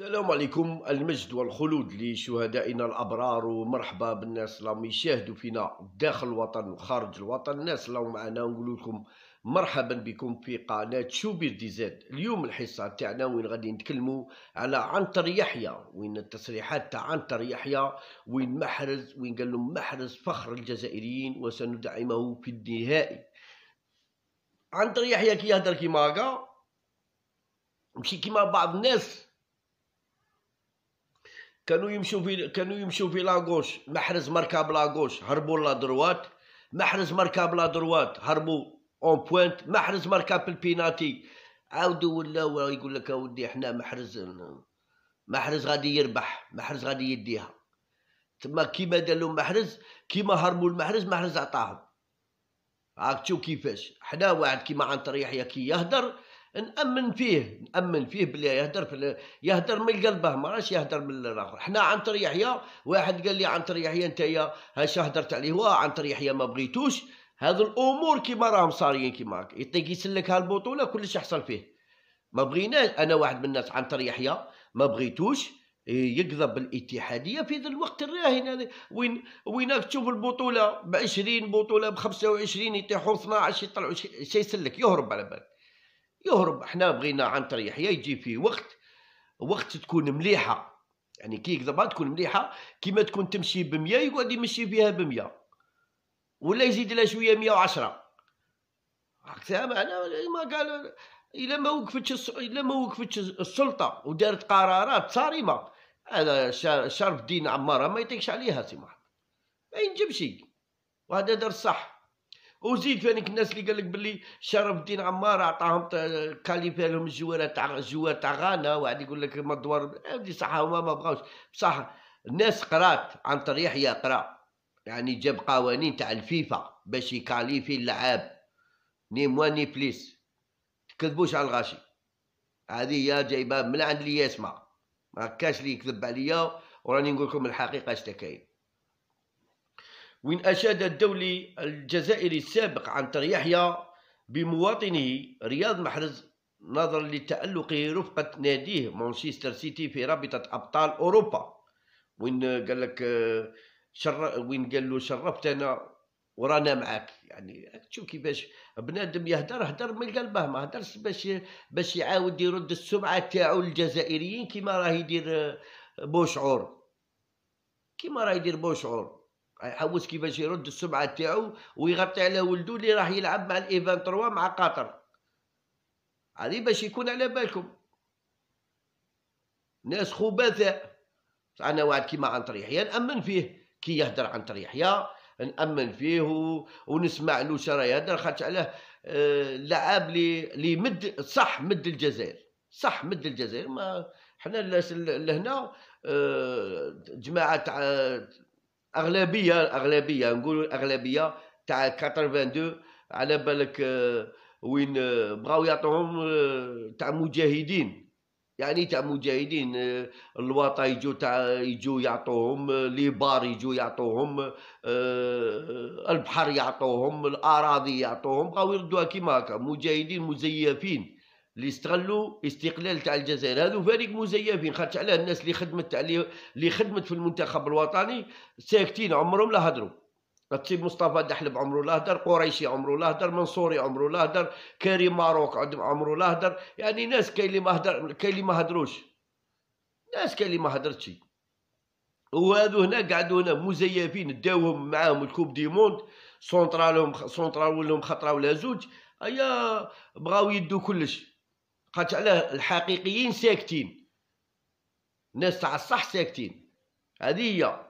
السلام عليكم المجد والخلود لشهدائنا الابرار ومرحبا بالناس اللي يشاهدوا فينا داخل الوطن وخارج الوطن الناس اللي معنا نقول لكم مرحبا بكم في قناه شوبير زاد اليوم الحصه تاعنا وين غادي نتكلموا على عنتر يحيى وين التصريحات تاع عنتر يحيى وين محرز وين قال لهم محرز فخر الجزائريين وسندعمه في النهائي عنتر يحيى كي يهدر كيما هكا ماشي كيما بعض الناس كانوا يمشوا في كانوا يمشوا في لاغوش محرز مركب لاغوش هربوا لا دروات محرز مركب لا دروات هربوا اون بوينت محرز مركب البيناتي عاودوا ولا يقول لك اودي حنا محرز محرز غادي يربح محرز غادي يديها تما كيما دار لهم محرز كيما هربوا المحرز محرز عطاهم هاك تشوف كيفاش حنا واحد كيما عنتر يحيى كي يهدر نامن فيه نامن فيه بلي يهدر في يهدر من قلبه ما راش يهدر من الاخر حنا عن يحيى واحد قال لي عن يحيى انت هاش هدرت عليه هو عن يحيى ما بغيتوش هذو الامور كيما راهم صاريين كيما هكا يطيق يسلك هالبطوله كلش يحصل فيه ما بغيناش انا واحد من الناس عن يحيى ما بغيتوش يكذب الاتحاديه في ذا الوقت الراهن هذا وين وينك تشوف البطوله ب 20 بطوله ب 25 يطيحوا 12 يطلعوا شي يسلك يهرب على بالك يهرب احنا بغينا عن تريحيه يجي فيه وقت وقت تكون مليحه يعني كي يكذبها تكون مليحه كيما تكون تمشي ب 100 يقعد يمشي فيها ب 100 ولا يزيد لها شويه 110 عكسها معنا ما قال الا ما وقفتش الا ما وقفتش السلطه ودارت قرارات صارمه هذا شرف الدين عماره ما يطيقش عليها سي محمد ما ينجمش وهذا دار صح وزيد في هذيك الناس اللي قال لك باللي شرف الدين عمار عطاهم كاليفا لهم الجوار تاع الجوار تاع غانا واحد يقول لك ما دوار هذه صح هما ما بغاوش بصح الناس قرات عن طريق يقرا قرا يعني جاب قوانين تاع الفيفا باش يكاليفي اللعاب ني موان ني بليس تكذبوش على الغاشي هذه هي جايبه من عند اللي يسمع ما كاش اللي يكذب عليا وراني نقول لكم الحقيقه اش كاين وين أشاد الدولي الجزائري السابق عنتر يحيى بمواطنه رياض محرز نظرا لتألقه رفقة ناديه مانشستر سيتي في رابطة أبطال أوروبا وين قال لك آه، شر وين قال له شرفتنا ورانا معاك يعني تشوف كيفاش بنادم يهدر هدر من قلبه ما هدرش باش باش يعاود يرد السمعه تاعو للجزائريين كيما راه يدير آه، بوشعور كيما راه يدير بوشعور يحوس كيفاش يرد السمعه تاعو ويغطي على ولدو اللي راح يلعب مع الايفان 3 مع قطر هذه باش يكون على بالكم ناس خبثاء انا واحد كيما عن طريحيا نامن فيه كي يهدر عن طريحيا نامن فيه ونسمع له شرا يهدر خاطش علاه لعاب لي لي مد صح مد الجزائر صح مد الجزائر ما حنا لهنا آه، جماعه آه، الاغلبيه الاغلبيه نقولوا الاغلبيه تاع 82 على بالك آه، وين آه، بغاو يعطوهم آه، تاع مجاهدين يعني تاع مجاهدين الواطا يجو تاع يجو يعطوهم لي بار يجو يعطوهم البحر يعطوهم الاراضي يعطوهم بغاو يردوها كيما هكا مجاهدين مزيفين اللي استغلوا استقلال تاع الجزائر هذو فريق مزيفين خاطر علاه الناس اللي خدمت اللي خدمت في المنتخب الوطني ساكتين عمرهم لا هدروا تصيب مصطفى دحلب عمره لا هدر قريشي عمره لا هدر منصوري عمره لا هدر كريم ماروك عمره لا هدر يعني ناس كاين اللي ما هدر كاين اللي ما هدروش ناس كاين اللي ما هدرتش وهذو هنا قعدوا هنا مزيفين داوهم معاهم الكوب دي موند سونترالهم سونترال ولهم خطره ولا زوج هيا بغاو يدو كلش بقات على الحقيقيين ساكتين الناس تاع الصح ساكتين هذه هي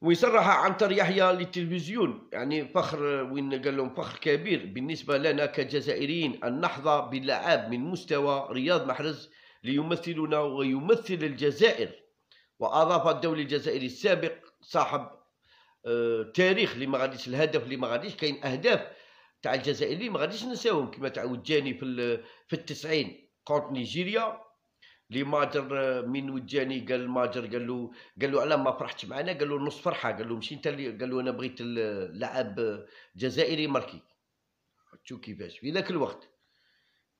ويصرح عنتر يحيى للتلفزيون يعني فخر وين قال لهم فخر كبير بالنسبه لنا كجزائريين ان نحظى باللعاب من مستوى رياض محرز ليمثلنا ويمثل الجزائر واضاف الدولي الجزائري السابق صاحب آه، تاريخ اللي ما الهدف اللي ما كاين اهداف تاع الجزائريين ما غاديش نساوهم كما تعود جاني في في التسعين كونت نيجيريا لي ماجر من وجاني قال الماجر قال له قال له علاه ما فرحتش معنا قال له نص فرحه قال له مشي انت اللي قال له انا بغيت اللاعب جزائري ماركي شوف كيفاش في ذاك الوقت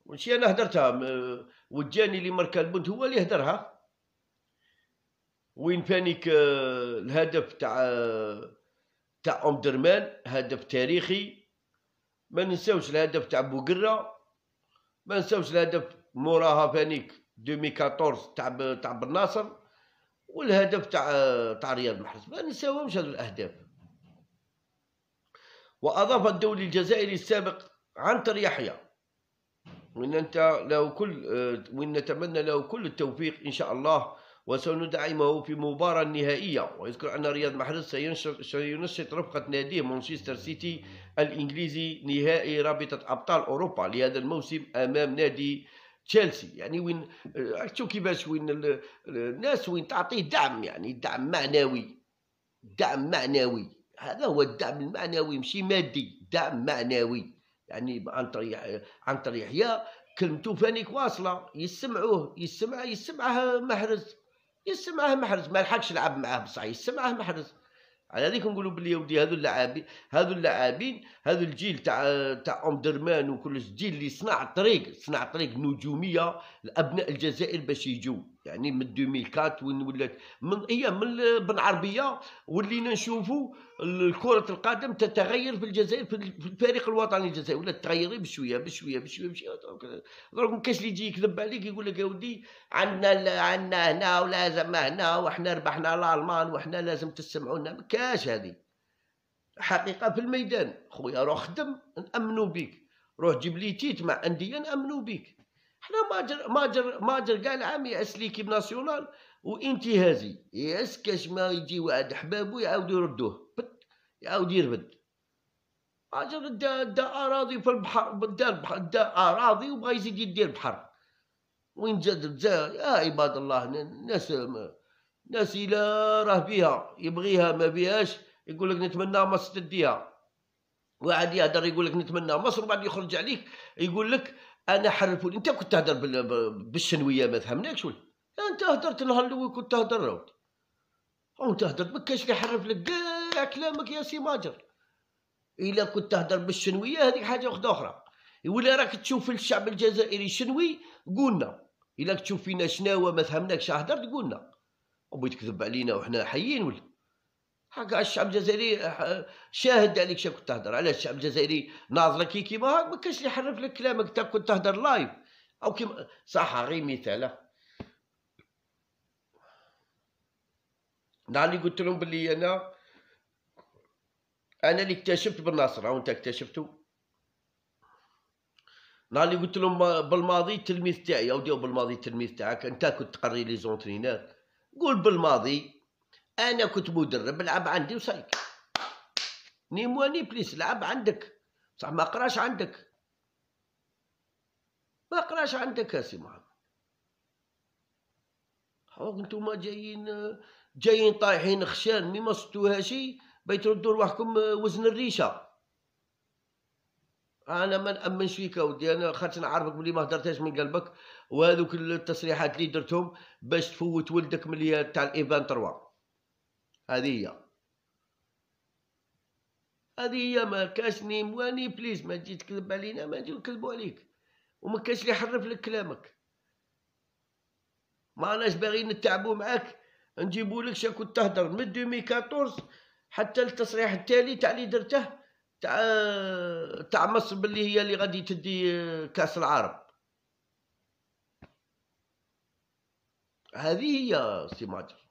ماشي انا هدرتها وجاني لي ماركا البنت هو اللي هدرها وين فانيك الهدف تاع تاع اومدرمان هدف تاريخي ما ننساوش الهدف تاع بوقره ما ننساوش الهدف موراها فانيك 2014 تاع تاع بناصر والهدف تاع تاع رياض محرز ما ننساوهمش هذو الاهداف واضاف الدولي الجزائري السابق عنتر يحيى وان انت له كل آه، وان نتمنى له كل التوفيق ان شاء الله وسندعمه في مباراة نهائية ويذكر أن رياض محرز سينشط رفقة ناديه مانشستر سيتي الإنجليزي نهائي رابطة أبطال أوروبا لهذا الموسم أمام نادي تشيلسي يعني وين شو كيفاش وين الناس وين تعطيه دعم يعني دعم معنوي دعم معنوي هذا هو الدعم المعنوي ماشي مادي دعم معنوي يعني عن طريق عن طريق كلمته فانيك واصله يسمعوه يسمع يسمعها محرز يسمعه محرز ما لحقش يلعب معاه بصح يسمعه محرز على هذيك نقولوا بلي ودي هذو اللاعبين هذو اللاعبين هذو الجيل تاع تاع اومدرمان وكل الجيل اللي صنع الطريق صنع طريق نجوميه لابناء الجزائر باش يجوا يعني من 2004 وين ولات من ايام من بن عربيه ولينا نشوفوا كره القدم تتغير في الجزائر في الفريق الوطني الجزائري ولات تغير بشويه بشويه بشويه بشويه دروك ما كاش اللي يجي يكذب عليك يقول لك يا ودي عندنا عندنا هنا ولازم هنا وحنا ربحنا الالمان وحنا لازم تسمعوا لنا ما كاش هذه حقيقه في الميدان خويا روح خدم نامنوا بيك روح جيب لي تيت مع انديه نامنوا بيك حنا ماجر ماجر ماجر كاع العام يعس ليكيب ناسيونال وانتهازي يعس كاش ما يجي واحد حبابو يعاودو يردوه بد يعاود يربد ماجر دا, دا اراضي في البحر دا, البحر دا اراضي وبغا يزيد يدير بحر وين جا الجزائر يا عباد الله الناس الناس الى راه بيها يبغيها ما بيهاش يقول لك نتمنى ما تديها واحد يهدر يقول لك نتمنى مصر وبعد يخرج عليك يقول لك انا حرف انت كنت تهدر بالشنويه ما فهمناكش ولا انت هدرت نهار كنت تهدر وانت هدرت ما كاش يحرف لك كاع كلامك يا سي ماجر الا كنت تهدر بالشنويه هذيك حاجه وحده اخرى ولا راك تشوف الشعب الجزائري شنوي قولنا الا تشوف فينا شناوه ما فهمناكش هدرت قولنا وبغيت تكذب علينا وحنا حيين ولا حق الشعب الجزائري شاهد عليك شنو كنت على الشعب الجزائري ناظرك كي كيما هاك ما كانش يحرف لك كلامك تا كنت تهدر لايف او كيما صح غير مثال نهار اللي قلت لهم بلي انا انا اللي اكتشفت بالناصر او انت اكتشفتو نهار اللي قلت لهم بالماضي التلميذ تاعي او ديو بالماضي التلميذ تاعك انت كنت تقري لي زونترينات قول بالماضي انا كنت مدرب لعب عندي وصيك ني مواني بليس لعب عندك بصح ما قراش عندك ما قراش عندك يا سي محمد حوك نتوما جايين جايين طايحين خشان مي ما صدتوهاش بيتردوا رواحكم وزن الريشه انا ما نامنش فيك اودي انا خاطر نعرفك بلي ما هدرتهاش من قلبك وهذوك التصريحات اللي درتهم باش تفوت ولدك من تاع الايفان 3 هذه هي ما كاش نيمواني بليز ما تجي تكذب علينا ما نجيو نكذبو عليك وما كاش لي يحرف لك كلامك ما اناش باغيين نتعبو معاك نجيبو لك شاكو تهدر من 2014 حتى التصريح التالي تاع اللي درته تاع تاع مصر باللي هي اللي غادي تدي آه، كاس العرب هذه هي سي ماجر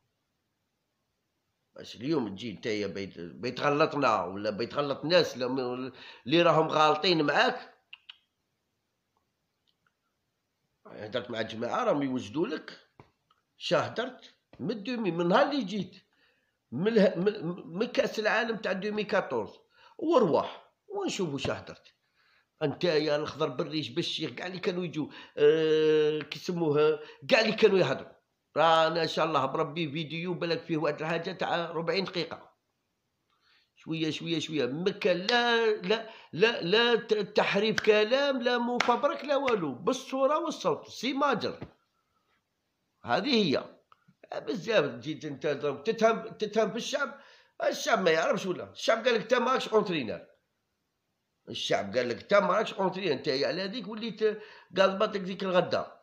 باش اليوم تجي نتايا بيتغلطنا ولا بيتغلط ناس اللي راهم غالطين معاك هدرت مع الجماعه راهم يوجدوا لك شهدرت من دومي من نهار اللي جيت من, من كاس العالم تاع 2014 ونشوف واش هدرت انت يا الخضر بالريش بالشيخ كاع اللي كانوا يجوا آه كيسموه كاع اللي كانوا يهضروا راه ان شاء الله بربي فيديو بالك فيه واحد الحاجه تاع 40 دقيقه شويه شويه شويه مكان لا لا لا لا تحريف كلام لا مفبرك لا والو بالصوره والصوت سي ماجر هذه هي بزاف تجي انت تتهم تتهم في الشعب الشعب ما يعرفش ولا الشعب قال لك انت ماكش اونترينر الشعب قال لك انت ماكش اونترينر انت على هذيك وليت قال ديك الغدا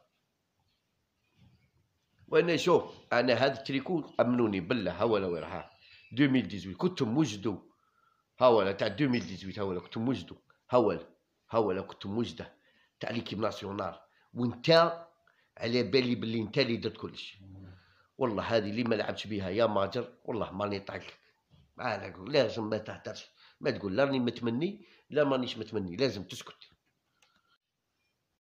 وانا شوف انا هذا التريكو امنوني بالله ها ولا وين 2018 كنت موجدو ها ولا تاع 2018 ها ولا كنت موجدو ها ولا ها ولا كنت موجده تاع ليكيب ناسيونال وانت على بالي باللي انت اللي درت كلشي والله هذه اللي ما لعبتش بها يا ماجر والله ماني طايق معاك لازم ما تهدرش ما تقول لا راني متمني لا مانيش متمني لازم تسكت